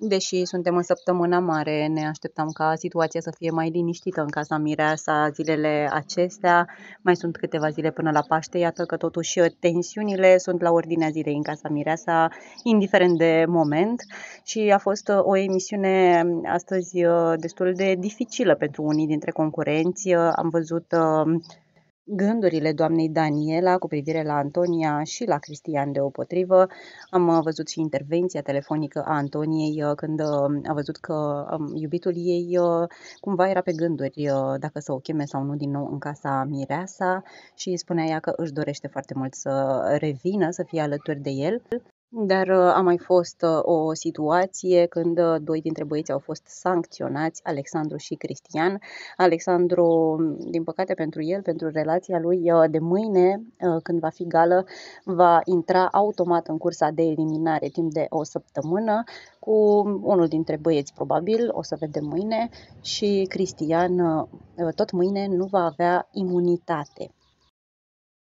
Deși suntem în săptămâna mare, ne așteptam ca situația să fie mai liniștită în casa Mireasa zilele acestea. Mai sunt câteva zile până la Paște, iată că totuși tensiunile sunt la ordinea zilei în casa Mireasa, indiferent de moment. Și a fost uh, o emisiune um, astăzi uh, destul de dificilă pentru unii dintre concurenți. Uh, am văzut um, gândurile doamnei Daniela cu privire la Antonia și la Cristian deopotrivă. Am uh, văzut și intervenția telefonică a Antoniei uh, când uh, a văzut că um, iubitul ei cumva era pe gânduri dacă să o cheme sau nu din nou în casa Mireasa și spunea ea că își dorește foarte mult să revină, să fie alături de el. Dar uh, a mai fost uh, o situație când uh, doi dintre băieți au fost sancționați, Alexandru și Cristian. Alexandru, mm, din păcate pentru el, pentru relația lui, de mâine, când va fi gală, va intra automat în cursa de eliminare timp de o săptămână cu unul dintre băieți, probabil, o să vedem mâine, și Cristian tot mâine nu va avea imunitate.